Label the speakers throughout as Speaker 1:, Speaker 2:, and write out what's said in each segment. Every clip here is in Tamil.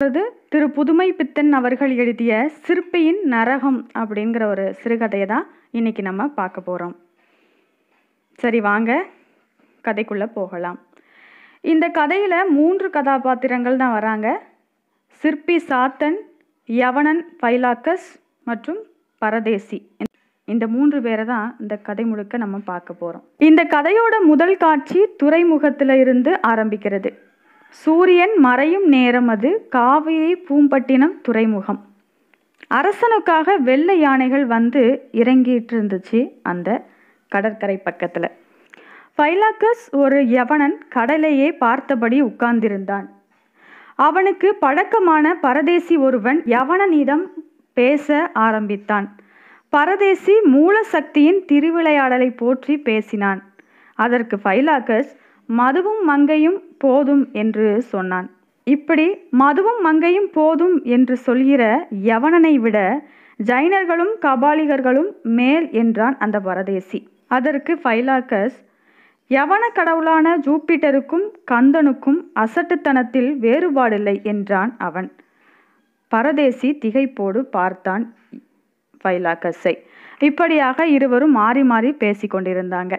Speaker 1: அடுத்தது திரு புதுமை பித்தன் அவர்கள் எழுதிய சிற்பியின் நரகம் அப்படிங்கிற ஒரு சிறுகதையை தான் இன்னைக்கு நம்ம பார்க்க போகிறோம் சரி வாங்க கதைக்குள்ளே போகலாம் இந்த கதையில் மூன்று கதாபாத்திரங்கள் தான் வராங்க சிற்பி சாத்தன் யவனன் பைலாக்கஸ் மற்றும் பரதேசி இந்த மூன்று பேரை தான் இந்த கதை முழுக்க நம்ம பார்க்க போகிறோம் இந்த கதையோட முதல் காட்சி துறைமுகத்தில் இருந்து ஆரம்பிக்கிறது சூரியன் மறையும் நேரம் அது காவிரி பூம்பட்டினம் துறைமுகம் அரசனுக்காக வெள்ளை யானைகள் வந்து இறங்கிட்டு இருந்துச்சு அந்த கடற்கரை பக்கத்தில் பைலாக்கஸ் ஒரு யவனன் கடலையே பார்த்தபடி உட்கார்ந்திருந்தான் அவனுக்கு பழக்கமான பரதேசி ஒருவன் யவனனிடம் பேச ஆரம்பித்தான் பரதேசி மூலசக்தியின் திருவிளையாடலை போற்றி பேசினான் அதற்கு பைலாக்கஸ் மதுவும் மங்கையும் போதும் என்று சொன்னான் இப்படி மதுவும் மங்கையும் போதும் என்று சொல்கிற யவனனை விட ஜைனர்களும் கபாலிகர்களும் மேல் என்றான் அந்த வரதேசி அதற்கு ஃபைலாக்கஸ் யவன கடவுளான ஜூப்பிட்டருக்கும் கந்தனுக்கும் அசட்டுத்தனத்தில் வேறுபாடில்லை என்றான் அவன் பரதேசி திகைப்போடு பார்த்தான் ஃபைலாக்கஸை இப்படியாக இருவரும் மாறி மாறி பேசிக்கொண்டிருந்தாங்க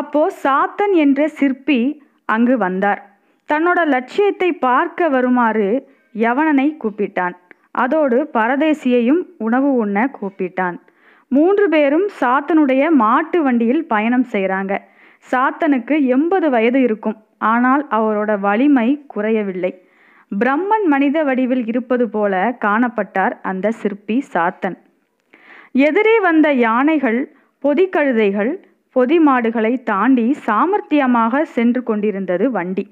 Speaker 1: அப்போ சாத்தன் என்ற சிற்பி அங்கு வந்தார் தன்னோட லட்சியத்தை பார்க்க வருமாறு யவனனை கூப்பிட்டான் அதோடு பரதேசியையும் உணவு உண்ண கூப்பிட்டான் மூன்று பேரும் சாத்தனுடைய மாட்டு வண்டியில் பயணம் செய்கிறாங்க சாத்தனுக்கு எண்பது வயது இருக்கும் ஆனால் அவரோட வலிமை குறையவில்லை பிரம்மன் மனித வடிவில் இருப்பது போல காணப்பட்டார் அந்த சிற்பி சாத்தன் எதிரே வந்த யானைகள் பொதிக்கழுதைகள் பொதி மாடுகளை தாண்டி சாமர்த்தியமாக சென்று கொண்டிருந்தது வண்டி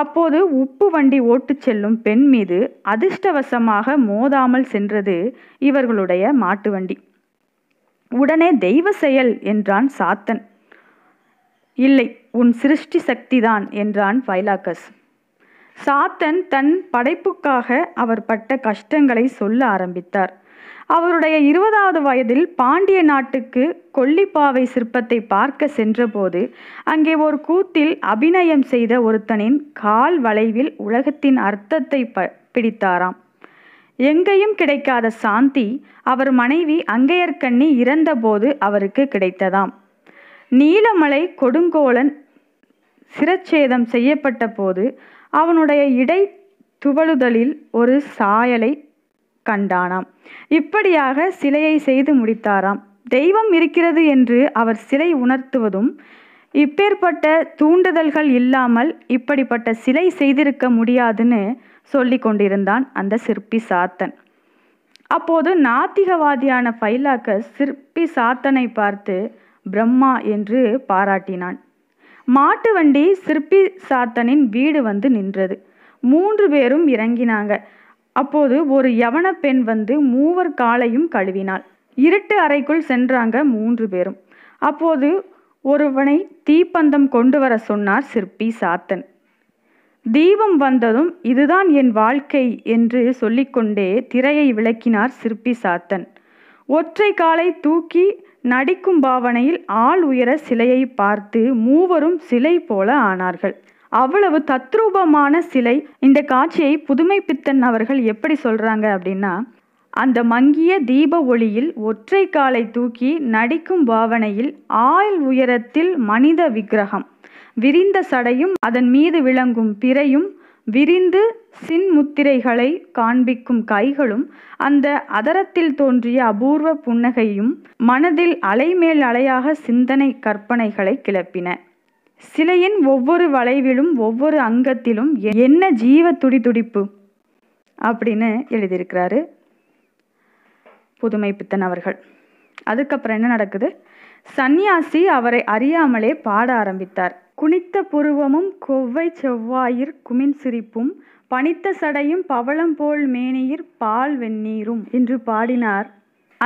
Speaker 1: அப்போது உப்பு வண்டி ஓட்டுச் செல்லும் பெண் மீது அதிர்ஷ்டவசமாக மோதாமல் சென்றது இவர்களுடைய மாட்டு வண்டி உடனே தெய்வ செயல் என்றான் சாத்தன் இல்லை உன் சிருஷ்டி சக்திதான் என்றான் பைலாக்கஸ் சாத்தன் தன் படைப்புக்காக அவர் பட்ட கஷ்டங்களை சொல்ல ஆரம்பித்தார் அவருடைய இருபதாவது வயதில் பாண்டிய நாட்டுக்கு கொல்லிப்பாவை சிற்பத்தை பார்க்க சென்றபோது அங்கே ஒரு கூத்தில் அபிநயம் செய்த ஒருத்தனின் கால் வளைவில் உலகத்தின் அர்த்தத்தை ப பிடித்தாராம் எங்கேயும் கிடைக்காத சாந்தி அவர் மனைவி அங்கையர்கண்ணி இறந்தபோது அவருக்கு கிடைத்ததாம் நீலமலை கொடுங்கோலன் சிரச்சேதம் செய்யப்பட்ட போது அவனுடைய இடை துவழுதலில் ஒரு சாயலை கண்டானாம் இப்படியாக சிலையை செய்து முடித்தாராம் தெய்வம் இருக்கிறது என்று அவர் சிலை உணர்த்துவதும் இப்பேற்பட்ட தூண்டுதல்கள் இல்லாமல் இப்படிப்பட்ட சிலை செய்திருக்க முடியாதுன்னு சொல்லி கொண்டிருந்தான் அந்த சிற்பி சாத்தன் அப்போது நாத்திகவாதியான பைலாக்க சிற்பி சாத்தனை பார்த்து பிரம்மா என்று பாராட்டினான் மாட்டு வண்டி சிற்பி சாத்தனின் வீடு வந்து நின்றது மூன்று பேரும் இறங்கினாங்க அப்போது ஒரு யவன பெண் வந்து மூவர் காலையும் கழுவினாள் இருட்டு அறைக்குள் சென்றாங்க மூன்று பேரும் அப்போது ஒருவனை தீப்பந்தம் கொண்டு வர சொன்னார் சிற்பி சாத்தன் தீபம் வந்ததும் இதுதான் என் வாழ்க்கை என்று சொல்லிக்கொண்டே திரையை விளக்கினார் சிற்பி சாத்தன் ஒற்றை காலை தூக்கி நடிக்கும் பாவனையில் ஆள் உயர சிலையை பார்த்து மூவரும் சிலை போல ஆனார்கள் அவ்வளவு தத்ரூபமான சிலை இந்த காட்சியை புதுமை பித்தன் அவர்கள் எப்படி சொல்கிறாங்க அப்படின்னா அந்த மங்கிய தீப ஒளியில் ஒற்றை காலை தூக்கி நடிக்கும் பாவனையில் ஆயுள் உயரத்தில் மனித விக்கிரகம் விரிந்த சடையும் அதன் மீது விளங்கும் பிறையும் விரிந்து சின்முத்திரைகளை காண்பிக்கும் கைகளும் அந்த அதரத்தில் தோன்றிய அபூர்வ புன்னகையும் மனதில் அலைமேல் அலையாக சிந்தனை கற்பனைகளை கிளப்பின சிலையின் ஒவ்வொரு வளைவிலும் ஒவ்வொரு அங்கத்திலும் என்ன ஜீவ துடி துடிப்பு அப்படின்னு எழுதியிருக்கிறாரு புதுமை பித்தன் அவர்கள் அதுக்கப்புறம் என்ன நடக்குது சந்நியாசி அவரை அறியாமலே பாட ஆரம்பித்தார் குனித்த புருவமும் கொவ்வை செவ்வாயிற் குமின் சிரிப்பும் பனித்த சடையும் பவளம் போல் மேனியிர் பால் வெந்நீரும் என்று பாடினார்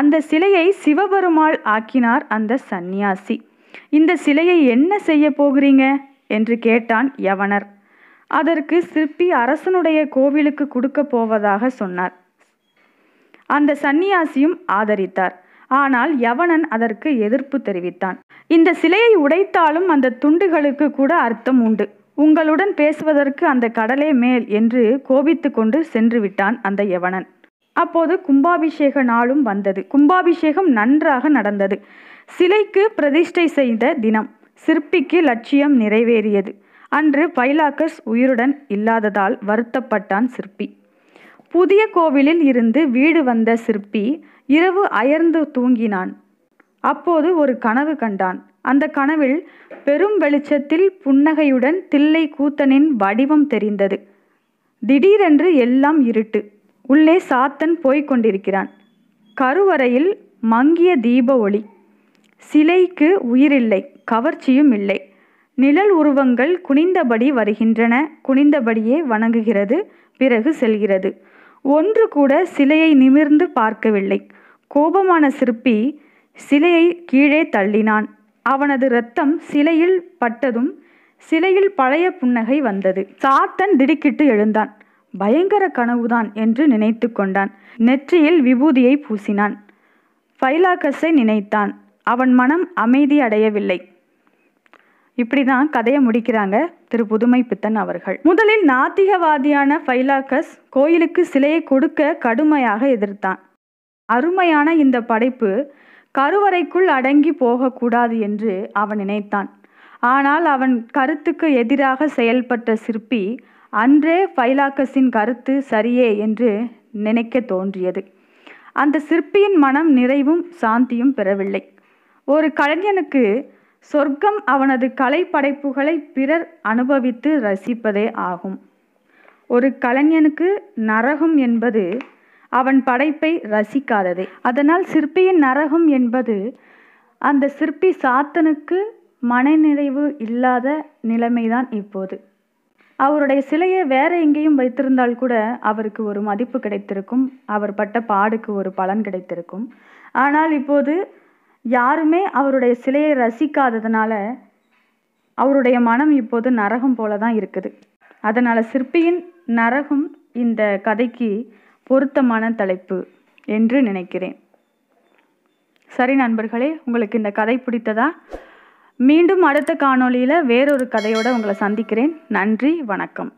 Speaker 1: அந்த சிலையை சிவபெருமாள் ஆக்கினார் அந்த சந்நியாசி இந்த சிலையை என்ன செய்ய போகிறீங்க என்று கேட்டான் யவனர் அதற்கு சிற்பி அரசனுடைய கோவிலுக்கு கொடுக்க போவதாக சொன்னார் அந்த சந்நியாசியும் ஆதரித்தார் ஆனால் யவனன் அதற்கு எதிர்ப்பு தெரிவித்தான் இந்த சிலையை உடைத்தாலும் அந்த துண்டுகளுக்கு கூட அர்த்தம் உண்டு உங்களுடன் பேசுவதற்கு அந்த கடலே மேல் என்று கோபித்து கொண்டு சென்று விட்டான் அந்த யவனன் அப்போது கும்பாபிஷேக நாளும் வந்தது கும்பாபிஷேகம் நன்றாக நடந்தது சிலைக்கு பிரதிஷ்டை செய்த தினம் சிற்பிக்கு லட்சியம் நிறைவேறியது அன்று பைலாக்கஸ் உயிருடன் இல்லாததால் வருத்தப்பட்டான் சிற்பி புதிய கோவிலில் இருந்து வீடு வந்த சிற்பி இரவு அயர்ந்து தூங்கினான் அப்போது ஒரு கனவு கண்டான் அந்த கனவில் பெரும் வெளிச்சத்தில் புன்னகையுடன் தில்லை கூத்தனின் வடிவம் தெரிந்தது திடீரென்று எல்லாம் இருட்டு உள்ளே சாத்தன் போய்க் கொண்டிருக்கிறான் கருவறையில் மங்கிய தீப ஒளி சிலைக்கு உயிரில்லை கவர்ச்சியும் இல்லை நிழல் உருவங்கள் குனிந்தபடி வருகின்றன குனிந்தபடியே வணங்குகிறது பிறகு செல்கிறது ஒன்று கூட சிலையை நிமிர்ந்து பார்க்கவில்லை கோபமான சிற்பி சிலையை கீழே தள்ளினான் அவனது இரத்தம் சிலையில் பட்டதும் சிலையில் பழைய புன்னகை வந்தது சாத்தன் திடுக்கிட்டு எழுந்தான் பயங்கர கனவுதான் என்று நினைத்து கொண்டான் நெற்றியில் விபூதியை பூசினான் பைலாகஸை நினைத்தான் அவன் மனம் அமைதி அடையவில்லை இப்படி தான் கதையை முடிக்கிறாங்க திரு புதுமை பித்தன் அவர்கள் முதலில் நாத்திகவாதியான ஃபைலாக்கஸ் கோயிலுக்கு சிலையை கொடுக்க கடுமையாக எதிர்த்தான் அருமையான இந்த படைப்பு கருவறைக்குள் அடங்கி போகக்கூடாது என்று அவன் நினைத்தான் ஆனால் அவன் கருத்துக்கு எதிராக செயல்பட்ட சிற்பி அன்றே ஃபைலாக்கஸின் கருத்து சரியே என்று நினைக்க தோன்றியது அந்த சிற்பியின் மனம் நிறைவும் சாந்தியும் பெறவில்லை ஒரு கலைஞனுக்கு சொர்க்கம் அவனது கலைப்படைப்புகளை பிறர் அனுபவித்து ரசிப்பதே ஆகும் ஒரு கலைஞனுக்கு நரகம் என்பது அவன் படைப்பை ரசிக்காததே அதனால் சிற்பியின் நரகம் என்பது அந்த சிற்பி சாத்தனுக்கு மனநிறைவு இல்லாத நிலைமைதான் இப்போது அவருடைய சிலையை வேற எங்கேயும் வைத்திருந்தால் கூட அவருக்கு ஒரு மதிப்பு கிடைத்திருக்கும் அவர் பட்ட பாடுக்கு ஒரு பலன் கிடைத்திருக்கும் ஆனால் இப்போது யாருமே அவருடைய சிலையை ரசிக்காததுனால அவருடைய மனம் இப்போது நரகம் போல தான் இருக்குது அதனால் சிற்பியின் நரகம் இந்த கதைக்கு பொருத்தமான தலைப்பு என்று நினைக்கிறேன் சரி நண்பர்களே உங்களுக்கு இந்த கதை பிடித்ததா மீண்டும் அடுத்த காணொளியில் வேறொரு கதையோடு உங்களை சந்திக்கிறேன் நன்றி வணக்கம்